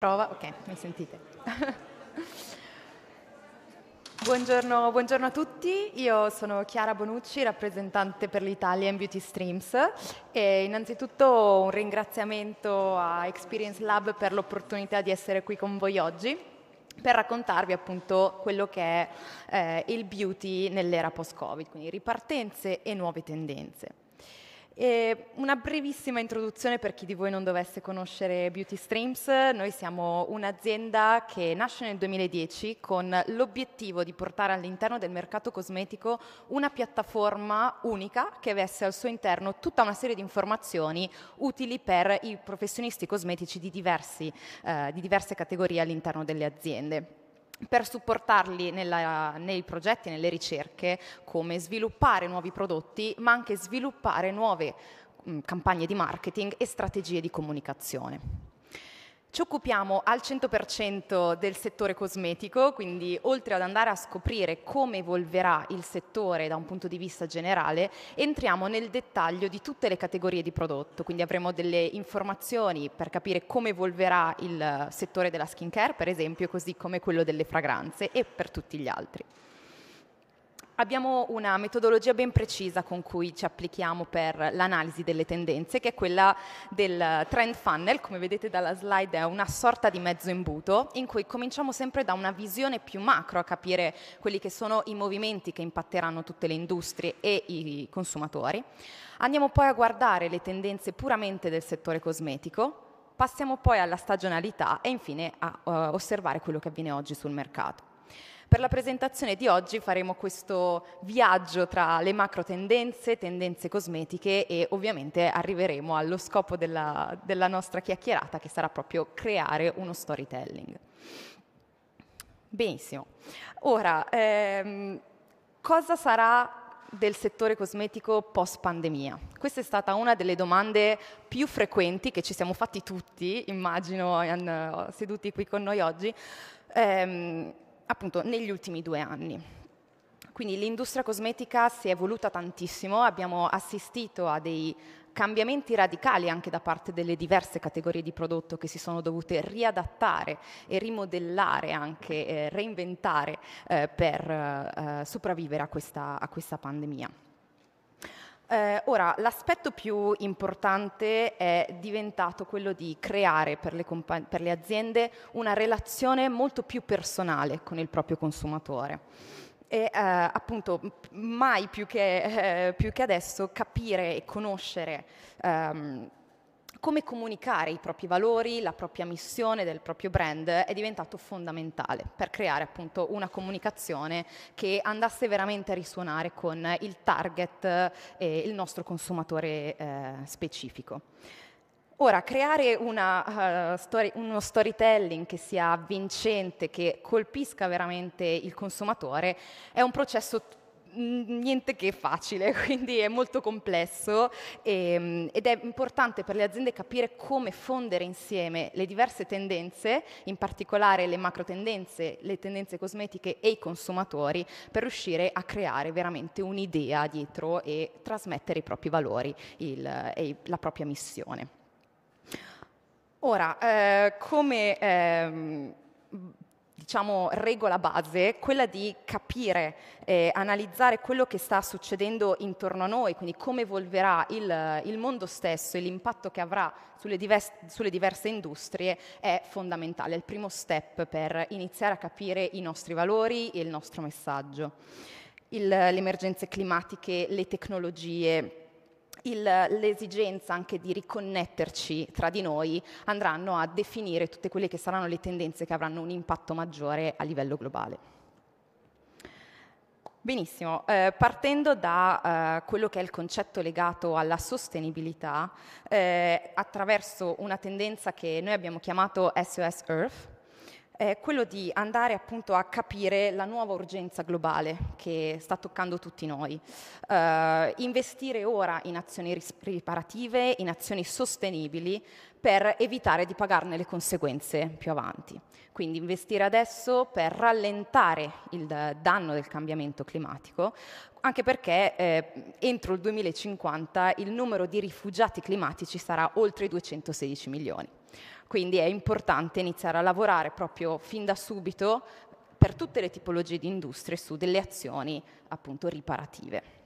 Prova, ok, mi sentite. buongiorno, buongiorno, a tutti, io sono Chiara Bonucci, rappresentante per l'Italia in Beauty Streams e innanzitutto un ringraziamento a Experience Lab per l'opportunità di essere qui con voi oggi per raccontarvi appunto quello che è eh, il beauty nell'era post-Covid, quindi ripartenze e nuove tendenze. E ehm, una brevissima introduzione per chi di voi non dovesse conoscere Beauty Streams. Noi siamo un'azienda che nasce nel 2010 con l'obiettivo di portare all'interno del mercato cosmetico una piattaforma unica che avesse al suo interno tutta una serie di informazioni utili per i professionisti cosmetici di, diversi, eh, di diverse categorie all'interno delle aziende per supportarli nella, nei progetti, nelle ricerche, come sviluppare nuovi prodotti, ma anche sviluppare nuove mh, mm, campagne di marketing e strategie di comunicazione. Ci occupiamo al 100% del settore cosmetico, quindi oltre ad andare a scoprire come evolverà il settore da un punto di vista generale, entriamo nel dettaglio di tutte le categorie di prodotto, quindi avremo delle informazioni per capire come evolverà il settore della skincare, per esempio, così come quello delle fragranze e per tutti gli altri abbiamo una metodologia ben precisa con cui ci applichiamo per l'analisi delle tendenze, che è quella del trend funnel, come vedete dalla slide è una sorta di mezzo imbuto, in cui cominciamo sempre da una visione più macro a capire quelli che sono i movimenti che impatteranno tutte le industrie e i consumatori. Andiamo poi a guardare le tendenze puramente del settore cosmetico, passiamo poi alla stagionalità e infine a uh, osservare quello che avviene oggi sul mercato. Per la presentazione di oggi faremo questo viaggio tra le macro tendenze, tendenze cosmetiche e ovviamente arriveremo allo scopo della, della nostra chiacchierata che sarà proprio creare uno storytelling. Benissimo. Ora, ehm, cosa sarà del settore cosmetico post pandemia? Questa è stata una delle domande più frequenti che ci siamo fatti tutti, immagino, eh, seduti qui con noi oggi. Eh, appunto negli ultimi due anni. Quindi l'industria cosmetica si è evoluta tantissimo, abbiamo assistito a dei cambiamenti radicali anche da parte delle diverse categorie di prodotto che si sono dovute riadattare e rimodellare, anche eh, reinventare eh, per eh, sopravvivere a questa, a questa pandemia. Eh, ora, l'aspetto più importante è diventato quello di creare per le, compa- per le aziende una relazione molto più personale con il proprio consumatore e eh, appunto mai più che, eh, più che, adesso capire e conoscere ehm, come comunicare i propri valori, la propria missione del proprio brand è diventato fondamentale per creare appunto una comunicazione che andasse veramente a risuonare con il target eh, e il nostro consumatore eh, specifico. Ora, creare una, uh, story, uno storytelling che sia vincente, che colpisca veramente il consumatore, è un processo niente che facile, quindi è molto complesso e, ehm, ed è importante per le aziende capire come fondere insieme le diverse tendenze, in particolare le macro tendenze, le tendenze cosmetiche e i consumatori, per riuscire a creare veramente un'idea dietro e trasmettere i propri valori il, e la propria missione. Ora, eh, come... Ehm, diciamo, regola base, quella di capire, eh, analizzare quello che sta succedendo intorno a noi, quindi come evolverà il, il mondo stesso e l'impatto che avrà sulle, divers- sulle, diverse industrie, è fondamentale, è il primo step per iniziare a capire i nostri valori e il nostro messaggio. Il, le emergenze climatiche, le tecnologie, il, l'esigenza anche di riconnetterci tra di noi andranno a definire tutte quelle che saranno le tendenze che avranno un impatto maggiore a livello globale. Benissimo, eh, partendo da eh, quello che è il concetto legato alla sostenibilità, eh, attraverso una tendenza che noi abbiamo chiamato SOS Earth, è quello di andare appunto a capire la nuova urgenza globale che sta toccando tutti noi. Eh, investire ora in azioni ris- riparative, in azioni sostenibili per evitare di pagarne le conseguenze più avanti. Quindi investire adesso per rallentare il danno del cambiamento climatico, anche perché eh, entro il 2050 il numero di rifugiati climatici sarà oltre i 216 milioni. Quindi è importante iniziare a lavorare proprio fin da subito per tutte le tipologie di industrie su delle azioni appunto riparative.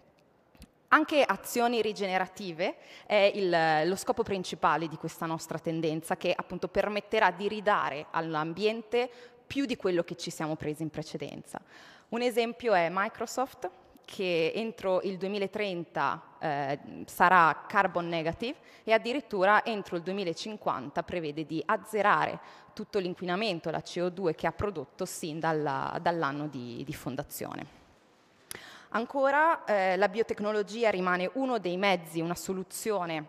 Anche azioni rigenerative è il, lo scopo principale di questa nostra tendenza che appunto permetterà di ridare all'ambiente più di quello che ci siamo presi in precedenza. Un esempio è Microsoft che entro il 2030 eh, sarà carbon negative e addirittura entro il 2050 prevede di azzerare tutto l'inquinamento, la CO2 che ha prodotto sin dalla, dall'anno di, di fondazione. Ancora eh, la biotecnologia rimane uno dei mezzi, una soluzione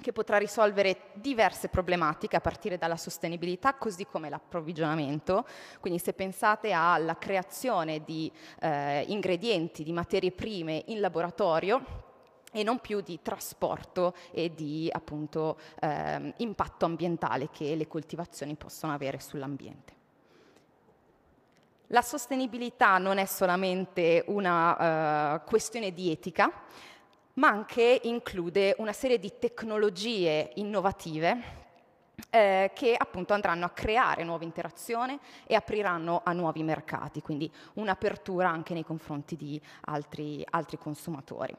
che potrà risolvere diverse problematiche a partire dalla sostenibilità così come l'approvvigionamento. Quindi se pensate alla creazione di eh, ingredienti, di materie prime in laboratorio, e non più di trasporto e di appunto, eh, impatto ambientale che le coltivazioni possono avere sull'ambiente. La sostenibilità non è solamente una eh, questione di etica, ma anche include una serie di tecnologie innovative eh, che appunto andranno a creare nuove interazioni e apriranno a nuovi mercati, quindi un'apertura anche nei confronti di altri, altri consumatori.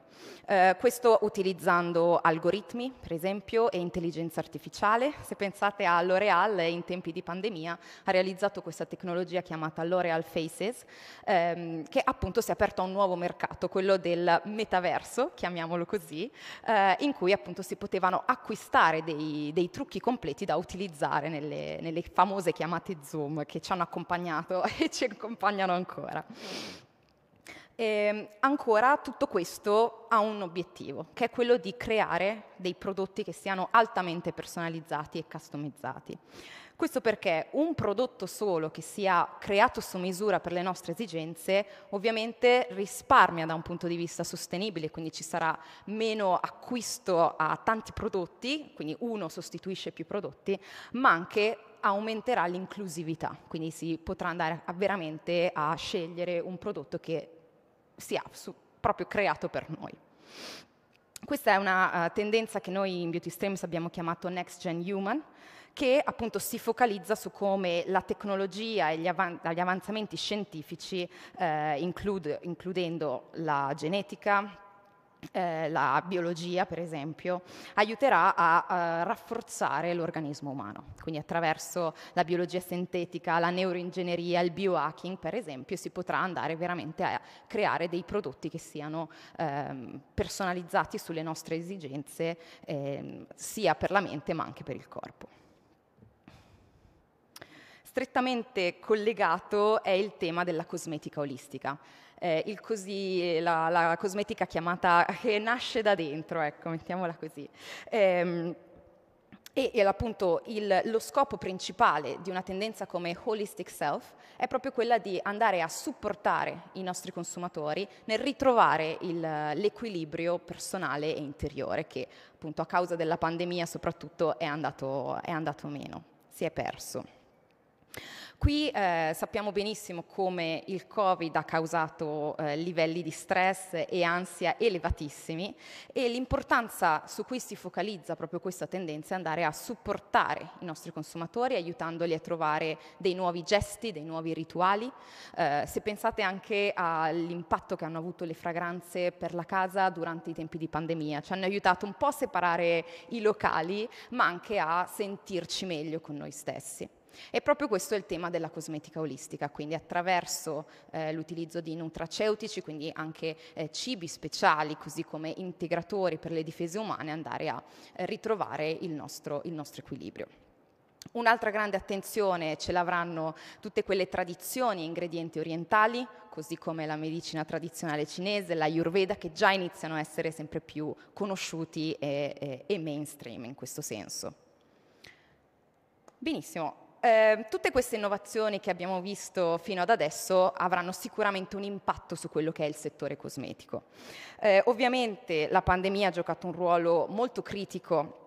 Eh, questo utilizzando algoritmi, per esempio, e intelligenza artificiale. Se pensate a L'Oreal, in tempi di pandemia ha realizzato questa tecnologia chiamata L'Oreal Faces, ehm, che appunto si è aperto a un nuovo mercato, quello del metaverso, chiamiamolo così, eh, in cui appunto si potevano acquistare dei, dei trucchi completi da utilizzare nelle, nelle famose chiamate Zoom che ci hanno accompagnato e ci accompagnano ancora. E ehm, ancora tutto questo ha un obiettivo, che è quello di creare dei prodotti che siano altamente personalizzati e customizzati. Questo perché un prodotto solo che sia creato su misura per le nostre esigenze ovviamente risparmia da un punto di vista sostenibile, quindi ci sarà meno acquisto a tanti prodotti, quindi uno sostituisce più prodotti, ma anche aumenterà l'inclusività, quindi si potrà andare a veramente a scegliere un prodotto che sia su, proprio creato per noi. Questa è una uh, tendenza che noi in Beauty Streams abbiamo chiamato Next Gen Human, che appunto si focalizza su come la tecnologia e gli, avan- gli avanzamenti scientifici, eh, include, includendo la genetica, eh, la biologia, per esempio, aiuterà a, a rafforzare l'organismo umano. Quindi attraverso la biologia sintetica, la neuroingegneria, il biohacking, per esempio, si potrà andare veramente a creare dei prodotti che siano ehm, personalizzati sulle nostre esigenze, ehm, sia per la mente ma anche per il corpo. Strettamente collegato è il tema della cosmetica olistica, eh, così, eh, la, la, cosmetica chiamata che nasce da dentro, ecco, mettiamola così. Eh, e, e appunto il, lo scopo principale di una tendenza come holistic self è proprio quella di andare a supportare i nostri consumatori nel ritrovare il, l'equilibrio personale e interiore che appunto a causa della pandemia soprattutto è andato, è andato meno, si è perso. Qui eh, sappiamo benissimo come il Covid ha causato eh, livelli di stress e ansia elevatissimi e l'importanza su cui si focalizza proprio questa tendenza è andare a supportare i nostri consumatori aiutandoli a trovare dei nuovi gesti, dei nuovi rituali. Eh, se pensate anche all'impatto che hanno avuto le fragranze per la casa durante i tempi di pandemia, ci hanno aiutato un po' a separare i locali ma anche a sentirci meglio con noi stessi. E proprio questo è il tema della cosmetica olistica, quindi attraverso eh, l'utilizzo di nutraceutici, quindi anche eh, cibi speciali, così come integratori per le difese umane, andare a eh, ritrovare il nostro, il nostro equilibrio. Un'altra grande attenzione ce l'avranno tutte quelle tradizioni e ingredienti orientali, così come la medicina tradizionale cinese, la Yurveda, che già iniziano a essere sempre più conosciuti e, e, e mainstream in questo senso. Benissimo, Ehm, tutte queste innovazioni che abbiamo visto fino ad adesso avranno sicuramente un impatto su quello che è il settore cosmetico. Eh, ovviamente la pandemia ha giocato un ruolo molto critico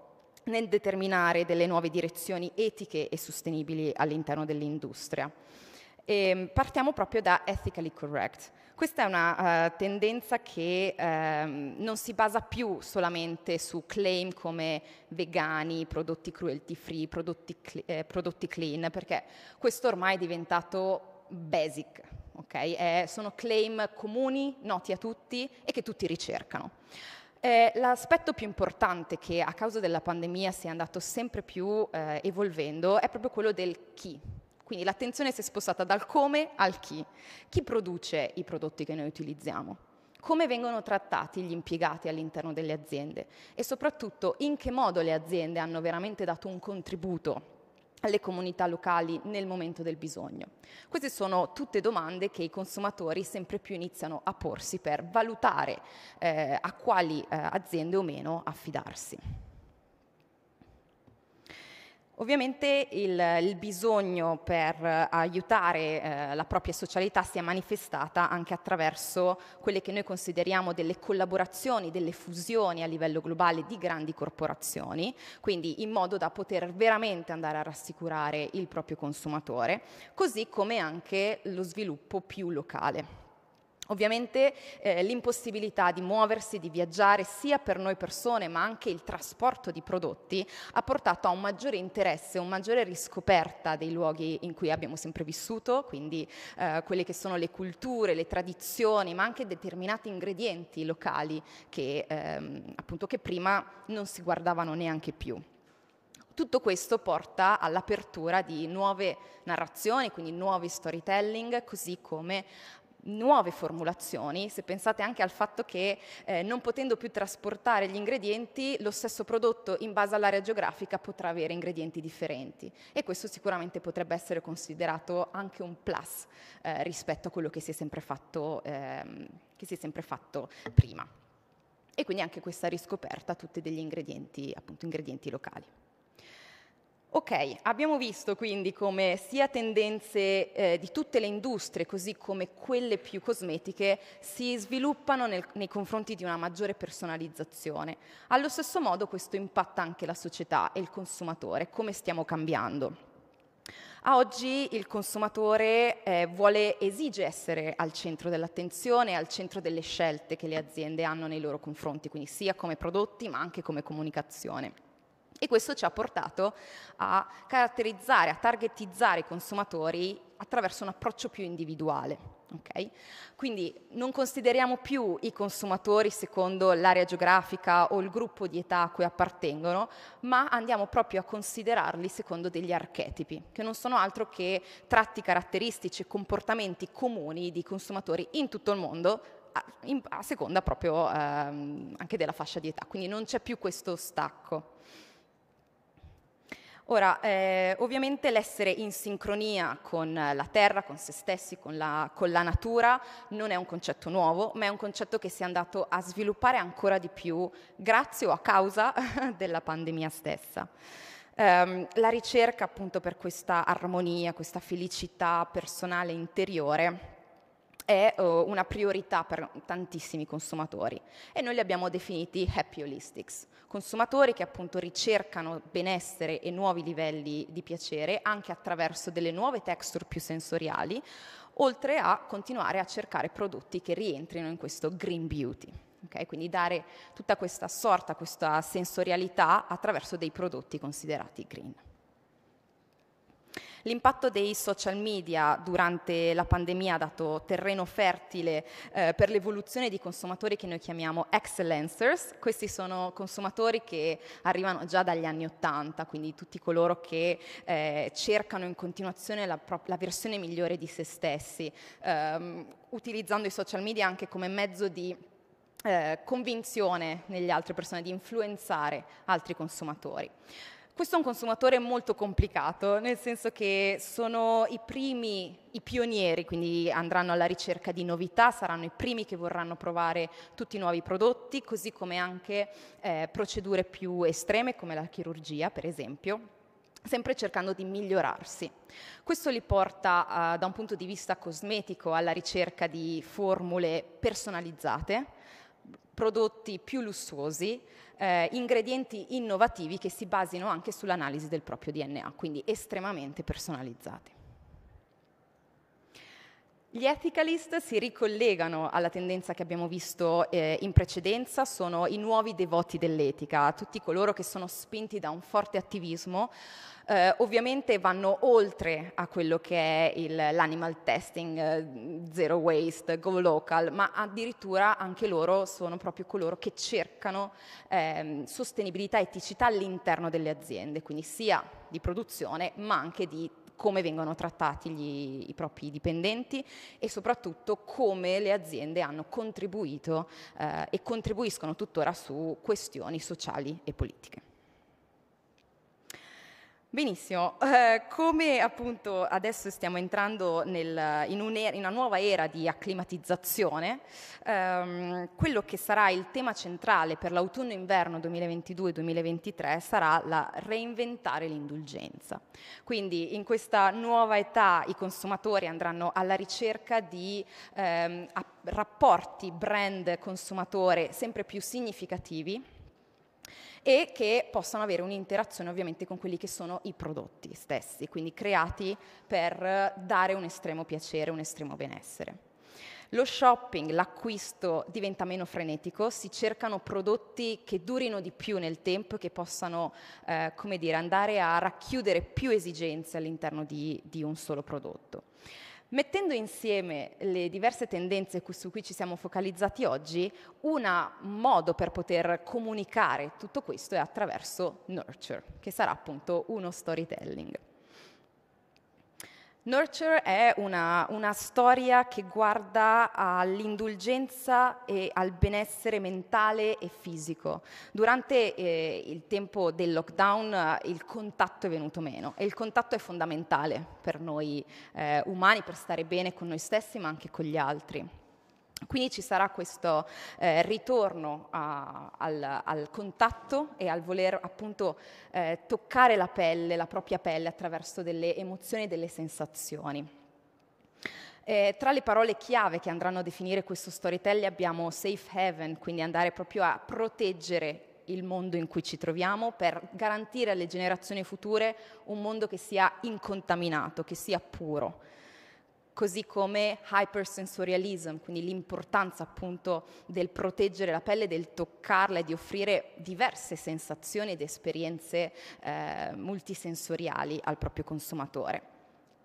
nel determinare delle nuove direzioni etiche e sostenibili all'interno dell'industria. E ehm, partiamo proprio da ethically correct. Questa è una uh, tendenza che um, non si basa più solamente su claim come vegani, prodotti cruelty free, prodotti, cl- eh, prodotti clean, perché questo ormai è diventato basic, okay? eh, sono claim comuni, noti a tutti e che tutti ricercano. Eh, l'aspetto più importante che a causa della pandemia si è andato sempre più eh, evolvendo è proprio quello del chi, quindi l'attenzione si è spostata dal come al chi. Chi produce i prodotti che noi utilizziamo? Come vengono trattati gli impiegati all'interno delle aziende? E soprattutto in che modo le aziende hanno veramente dato un contributo alle comunità locali nel momento del bisogno? Queste sono tutte domande che i consumatori sempre più iniziano a porsi per valutare eh, a quali eh, aziende o meno affidarsi. Ovviamente il, il, bisogno per aiutare eh, la propria socialità si è manifestata anche attraverso quelle che noi consideriamo delle collaborazioni, delle fusioni a livello globale di grandi corporazioni, quindi in modo da poter veramente andare a rassicurare il proprio consumatore, così come anche lo sviluppo più locale. Ovviamente eh, l'impossibilità di muoversi, di viaggiare sia per noi persone ma anche il trasporto di prodotti ha portato a un maggiore interesse, un maggiore riscoperta dei luoghi in cui abbiamo sempre vissuto, quindi eh, quelle che sono le culture, le tradizioni ma anche determinati ingredienti locali che, ehm, appunto, che prima non si guardavano neanche più. Tutto questo porta all'apertura di nuove narrazioni, quindi nuovi storytelling, così come nuove formulazioni, se pensate anche al fatto che eh, non potendo più trasportare gli ingredienti, lo stesso prodotto in base all'area geografica potrà avere ingredienti differenti e questo sicuramente potrebbe essere considerato anche un plus eh, rispetto a quello che si è sempre fatto, ehm, si è sempre fatto prima. E quindi anche questa riscoperta, tutti degli ingredienti, appunto, ingredienti locali. Ok, abbiamo visto quindi come sia tendenze eh, di tutte le industrie, così come quelle più cosmetiche, si sviluppano nel, nei confronti di una maggiore personalizzazione. Allo stesso modo questo impatta anche la società e il consumatore, come stiamo cambiando. A oggi il consumatore eh, vuole, esige essere al centro dell'attenzione, al centro delle scelte che le aziende hanno nei loro confronti, quindi sia come prodotti ma anche come comunicazione. E questo ci ha portato a caratterizzare, a targetizzare i consumatori attraverso un approccio più individuale. Okay? Quindi non consideriamo più i consumatori secondo l'area geografica o il gruppo di età a cui appartengono, ma andiamo proprio a considerarli secondo degli archetipi, che non sono altro che tratti caratteristici e comportamenti comuni di consumatori in tutto il mondo, a, seconda proprio ehm, anche della fascia di età. Quindi non c'è più questo stacco. Ora, eh, ovviamente l'essere in sincronia con la terra, con se stessi, con la, con la, natura, non è un concetto nuovo, ma è un concetto che si è andato a sviluppare ancora di più grazie o a causa della pandemia stessa. Eh, la ricerca appunto per questa armonia, questa felicità personale interiore è oh, una priorità per tantissimi consumatori e noi li abbiamo definiti happy holistics, consumatori che appunto ricercano benessere e nuovi livelli di piacere anche attraverso delle nuove texture più sensoriali, oltre a continuare a cercare prodotti che rientrino in questo green beauty. Okay? Quindi dare tutta questa sorta, questa sensorialità attraverso dei prodotti considerati green. L'impatto dei social media durante la pandemia ha dato terreno fertile eh, per l'evoluzione di consumatori che noi chiamiamo excellencers. Questi sono consumatori che arrivano già dagli anni Ottanta, quindi tutti coloro che eh, cercano in continuazione la, pro- la, versione migliore di se stessi, ehm, utilizzando i social media anche come mezzo di eh, convinzione negli altri persone, di influenzare altri consumatori. Questo è un consumatore molto complicato, nel senso che sono i primi, i pionieri, quindi andranno alla ricerca di novità, saranno i primi che vorranno provare tutti i nuovi prodotti, così come anche eh, procedure più estreme come la chirurgia, per esempio sempre cercando di migliorarsi. Questo li porta eh, da un punto di vista cosmetico alla ricerca di formule personalizzate, prodotti più lussuosi, eh, ingredienti innovativi che si basino anche sull'analisi del proprio DNA, quindi estremamente personalizzati. Gli ethicalist si ricollegano alla tendenza che abbiamo visto eh, in precedenza, sono i nuovi devoti dell'etica, tutti coloro che sono spinti da un forte attivismo, eh, ovviamente vanno oltre a quello che è il, l'animal testing, eh, zero waste, go local, ma addirittura anche loro sono proprio coloro che cercano ehm, sostenibilità e eticità all'interno delle aziende, quindi sia di produzione ma anche di come vengono trattati gli, i propri dipendenti e soprattutto come le aziende hanno contribuito eh, e contribuiscono tuttora su questioni sociali e politiche. Benissimo, eh, come appunto adesso stiamo entrando nel, in, in, una nuova era di acclimatizzazione, ehm, quello che sarà il tema centrale per l'autunno-inverno 2022-2023 sarà la reinventare l'indulgenza. Quindi in questa nuova età i consumatori andranno alla ricerca di ehm, rapporti brand-consumatore sempre più significativi e che possano avere un'interazione ovviamente con quelli che sono i prodotti stessi, quindi creati per dare un estremo piacere, un estremo benessere. Lo shopping, l'acquisto diventa meno frenetico, si cercano prodotti che durino di più nel tempo e che possano eh, come dire, andare a racchiudere più esigenze all'interno di, di un solo prodotto. Mettendo insieme le diverse tendenze su cui ci siamo focalizzati oggi, un modo per poter comunicare tutto questo è attraverso nurture, che sarà appunto uno storytelling. Nurture è una, una, storia che guarda all'indulgenza e al benessere mentale e fisico. Durante eh, il tempo del lockdown eh, il contatto è venuto meno e il contatto è fondamentale per noi eh, umani, per stare bene con noi stessi ma anche con gli altri. Quindi ci sarà questo eh, ritorno a, al, al, contatto e al voler appunto eh, toccare la pelle, la propria pelle attraverso delle emozioni e delle sensazioni. Eh, tra le parole chiave che andranno a definire questo storytelling abbiamo safe haven, quindi andare proprio a proteggere il mondo in cui ci troviamo per garantire alle generazioni future un mondo che sia incontaminato, che sia puro così come hypersensorialism, quindi l'importanza appunto del proteggere la pelle, del toccarla e di offrire diverse sensazioni ed esperienze eh, multisensoriali al proprio consumatore.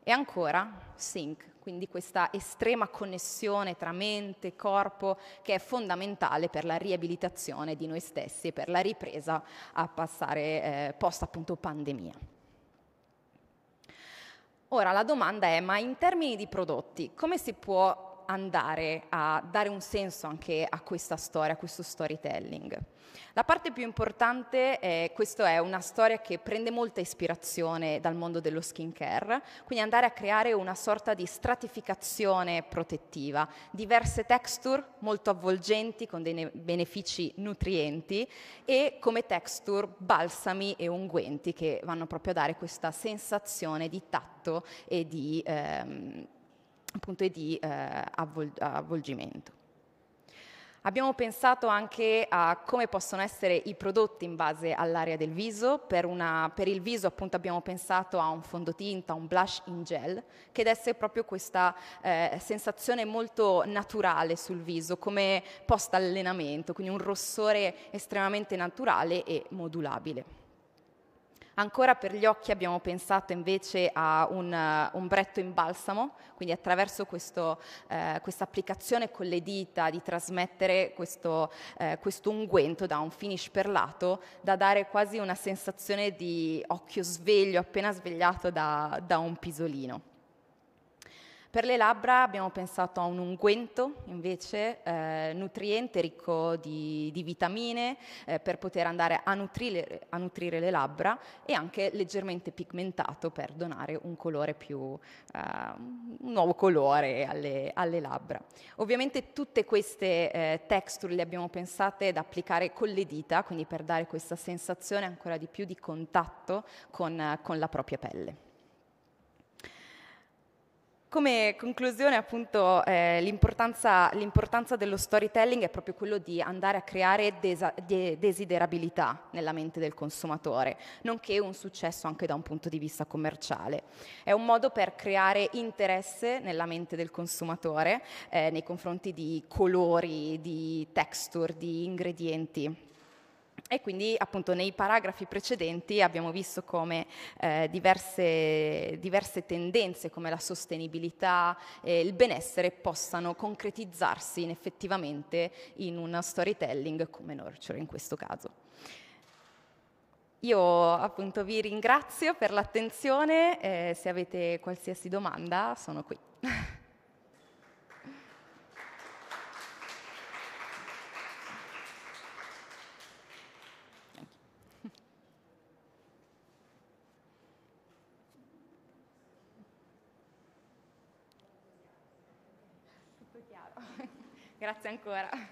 E ancora sync, quindi questa estrema connessione tra mente e corpo che è fondamentale per la riabilitazione di noi stessi e per la ripresa a passare eh, post appunto pandemia. Ora la domanda è, ma in termini di prodotti, come si può andare a dare un senso anche a questa storia, a questo storytelling. La parte più importante è questa è una storia che prende molta ispirazione dal mondo dello skincare, quindi andare a creare una sorta di stratificazione protettiva, diverse texture molto avvolgenti con dei benefici nutrienti e come texture balsami e unguenti che vanno proprio a dare questa sensazione di tatto e di ehm, appunto, e di eh, avvol- avvolgimento. Abbiamo pensato anche a come possono essere i prodotti in base all'area del viso. Per, una, per il viso appunto, abbiamo pensato a un fondotinta, un blush in gel, che desse proprio questa eh, sensazione molto naturale sul viso, come post allenamento, quindi un rossore estremamente naturale e modulabile. Ancora per gli occhi abbiamo pensato invece a un ombretto in balsamo, quindi attraverso eh, questa applicazione con le dita di trasmettere questo, eh, questo unguento da un finish perlato, da dare quasi una sensazione di occhio sveglio appena svegliato da, da un pisolino. Per le labbra abbiamo pensato a un unguento invece eh, nutriente, ricco di, di vitamine, eh, per poter andare a nutrire, a nutrire, le labbra e anche leggermente pigmentato per donare un colore più, eh, un nuovo colore alle, alle, labbra. Ovviamente tutte queste eh, texture le abbiamo pensate da applicare con le dita, quindi per dare questa sensazione ancora di più di contatto con, con la propria pelle. Come conclusione appunto eh, l'importanza, l'importanza, dello storytelling è proprio quello di andare a creare desa- de- desiderabilità nella mente del consumatore, nonché un successo anche da un punto di vista commerciale. È un modo per creare interesse nella mente del consumatore eh, nei confronti di colori, di texture, di ingredienti. E quindi appunto nei paragrafi precedenti abbiamo visto come eh, diverse, diverse, tendenze come la sostenibilità e il benessere possano concretizzarsi in effettivamente in un storytelling come Nurture in questo caso. Io appunto vi ringrazio per l'attenzione, eh, se avete qualsiasi domanda sono qui. ancora.